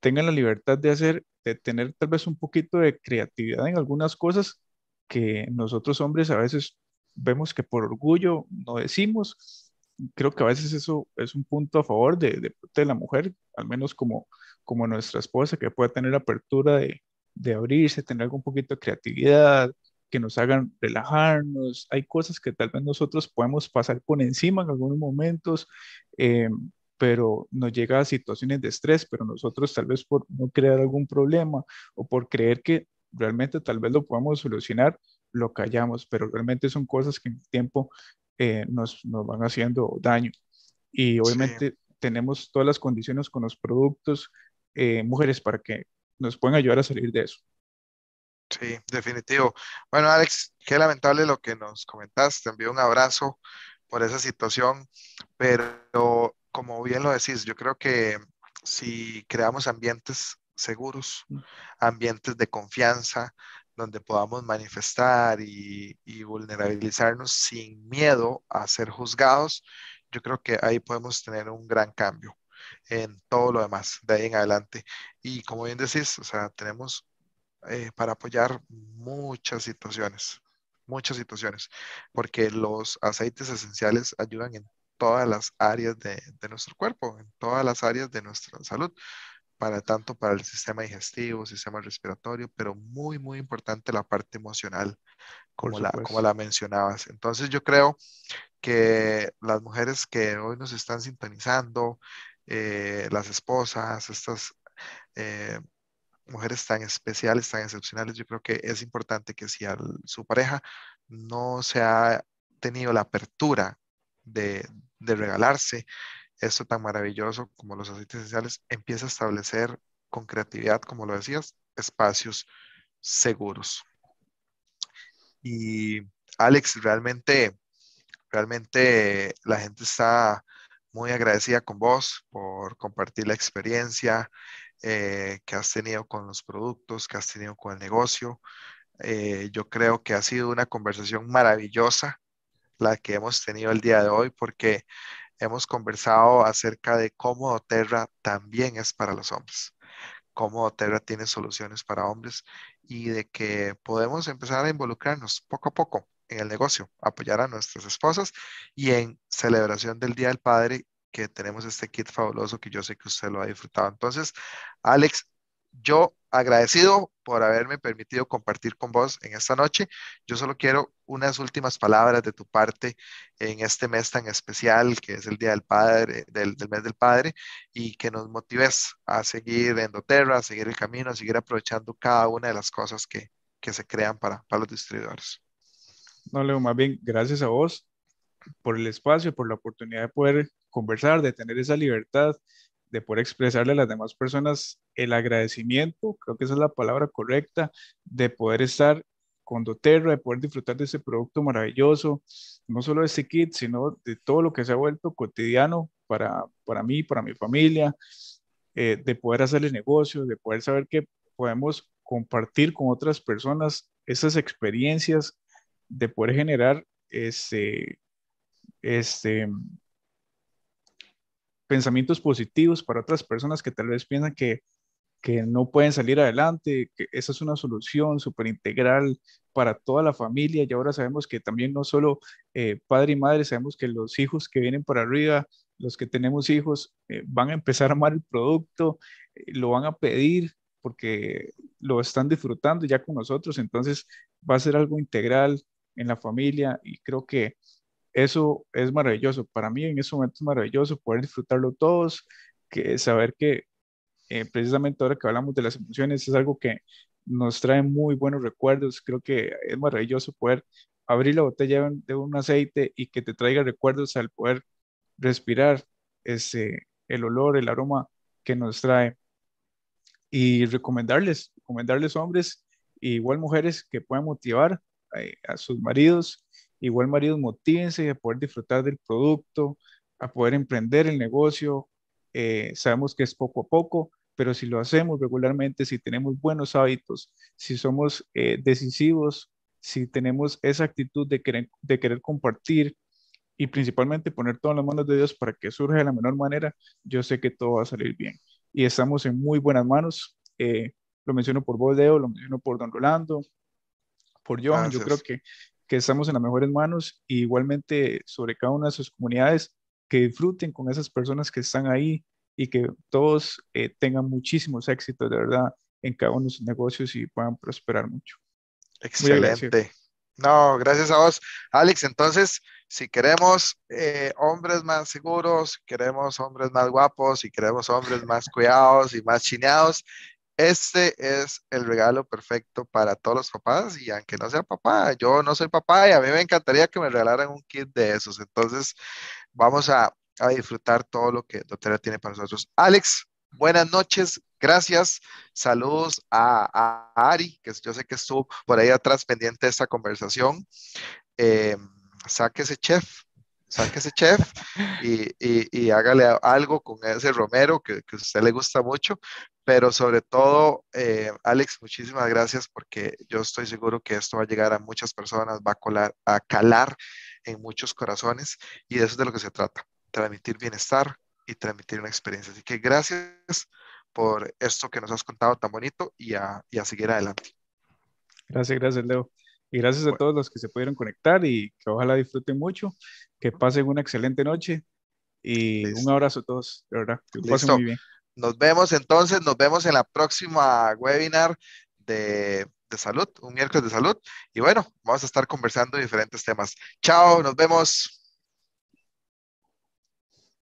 Speaker 2: tengan la libertad de hacer, de tener tal vez un poquito de creatividad en algunas cosas que nosotros hombres a veces vemos que por orgullo no decimos. Creo que a veces eso es un punto a favor de, de, de la mujer, al menos como, como nuestra esposa, que pueda tener apertura de, de abrirse, tener algún poquito de creatividad, que nos hagan relajarnos. Hay cosas que tal vez nosotros podemos pasar por encima en algunos momentos, eh, pero nos llega a situaciones de estrés, pero nosotros tal vez por no crear algún problema o por creer que realmente tal vez lo podamos solucionar, lo callamos, pero realmente son cosas que en el tiempo eh, nos, nos, van haciendo daño. Y obviamente tenemos todas las condiciones con los productos eh, mujeres para que nos puedan ayudar a salir de eso.
Speaker 1: Sí, definitivo. Bueno, Alex, qué lamentable lo que nos comentaste. Te envío un abrazo por esa situación, pero como bien lo decís, yo creo que si creamos ambientes seguros, mm. ambientes de confianza, donde podamos manifestar y, vulnerabilizarnos sin miedo a ser juzgados, yo creo que ahí podemos tener un gran cambio en todo lo demás de ahí en adelante. Y como bien decís, o sea, tenemos eh, para apoyar muchas situaciones, muchas situaciones, porque los aceites esenciales ayudan en todas las áreas de, de nuestro cuerpo, en todas las áreas de nuestra salud para tanto para el sistema digestivo, sistema respiratorio, pero muy, muy importante la parte emocional, como la, como la mencionabas. Entonces yo creo que las mujeres que hoy nos están sintonizando, eh, las esposas, estas eh, mujeres tan especiales, tan excepcionales, yo creo que es importante que si a su pareja no se ha tenido la apertura de, regalarse esto tan maravilloso como los aceites esenciales, empieza a establecer con creatividad, como lo decías, espacios seguros. Y Alex, realmente, realmente la gente está muy agradecida con vos por compartir la experiencia eh, que has tenido con los productos, que has tenido con el negocio. Eh, yo creo que ha sido una conversación maravillosa la que hemos tenido el día de hoy porque hemos conversado acerca de cómo Oterra también es para los hombres, cómo Oterra tiene soluciones para hombres y de que podemos empezar a involucrarnos poco a poco en el negocio, apoyar a nuestras esposas y en celebración del Día del Padre que tenemos este kit fabuloso que yo sé que usted lo ha disfrutado. Entonces, Alex, yo agradecido por haberme permitido compartir con vos en esta noche. Yo solo quiero unas últimas palabras de tu parte en este mes tan especial que es el Día del Padre, del, mes del Padre, y que nos motives a seguir en Doterra, a seguir el camino, a seguir aprovechando cada una de las cosas que, se crean para, para los distribuidores.
Speaker 2: No, Leo, más bien gracias a vos por el espacio, por la oportunidad de poder conversar, de tener esa libertad, de poder expresarle a las demás personas el agradecimiento, creo que esa es la palabra correcta, de poder estar con doTERRA, de poder disfrutar de ese producto maravilloso, no solo de este kit, sino de todo lo que se ha vuelto cotidiano para, mí, para mi familia, eh, de poder hacer negocios de poder saber que podemos compartir con otras personas esas experiencias de poder generar este, este, pensamientos positivos para otras personas que tal vez piensan que, no pueden salir adelante, que esa es una solución súper integral para toda la familia y ahora sabemos que también no solo eh, padre y madre, sabemos que los hijos que vienen para arriba, los que tenemos hijos, eh, van a empezar a amar el producto, eh, lo van a pedir porque lo están disfrutando ya con nosotros, entonces va a ser algo integral, en la familia y creo que eso es maravilloso. Para mí en ese momento es maravilloso poder disfrutarlo todos, que saber que eh, precisamente ahora que hablamos de las emociones es algo que nos trae muy buenos recuerdos. Creo que es maravilloso poder abrir la botella de un aceite y que te traiga recuerdos al poder respirar ese, el olor, el aroma que nos trae. Y recomendarles, recomendarles hombres, igual mujeres que puedan motivar eh, a sus maridos, igual maridos motívense a poder disfrutar del producto, a poder emprender el negocio. Eh, sabemos que es poco a poco, pero si lo hacemos regularmente, si tenemos buenos hábitos, si somos eh, decisivos, si tenemos esa actitud de querer, compartir y principalmente poner todas las manos de Dios para que surja de la menor manera, yo sé que todo va a salir bien. Y estamos en muy buenas manos. lo menciono por vos, lo menciono por Don Rolando, por Yo creo que, que estamos en las mejores manos y igualmente sobre cada una de sus comunidades, que disfruten con esas personas que están ahí y que todos eh, tengan muchísimos éxitos, de verdad, en cada uno de sus negocios y puedan prosperar mucho. Excelente.
Speaker 1: No, gracias a vos, Alex. Entonces, si queremos eh, hombres más seguros, queremos hombres más guapos, y queremos hombres más cuidados y más chineados, este es el regalo perfecto para todos los papás y aunque no sea papá, yo no soy papá y a mí me encantaría que me regalaran un kit de esos. Entonces, vamos a, disfrutar todo lo que Doctora tiene para nosotros. Alex, buenas noches, gracias. Saludos a, Ari, que yo sé que estuvo por ahí atrás pendiente de esta conversación. Eh, sáquese, chef, sáquese, chef, y, y, hágale algo con ese romero que, que a usted le gusta mucho, pero sobre todo, eh, Alex, muchísimas gracias porque yo estoy seguro que esto va a llegar a muchas personas, va a, colar, a calar en muchos corazones y eso es de lo que se trata, transmitir bienestar y transmitir una experiencia. Así que gracias por esto que nos has contado tan bonito y a, seguir adelante.
Speaker 2: Gracias, gracias, Leo. Y gracias a todos los que se pudieron conectar y que ojalá disfruten mucho, que pasen una excelente noche y un abrazo a todos, de verdad. Que muy bien.
Speaker 1: Nos vemos entonces, nos vemos en la próxima webinar de, salud, un miércoles de salud. Y bueno, vamos a estar conversando diferentes temas. Chao, nos vemos.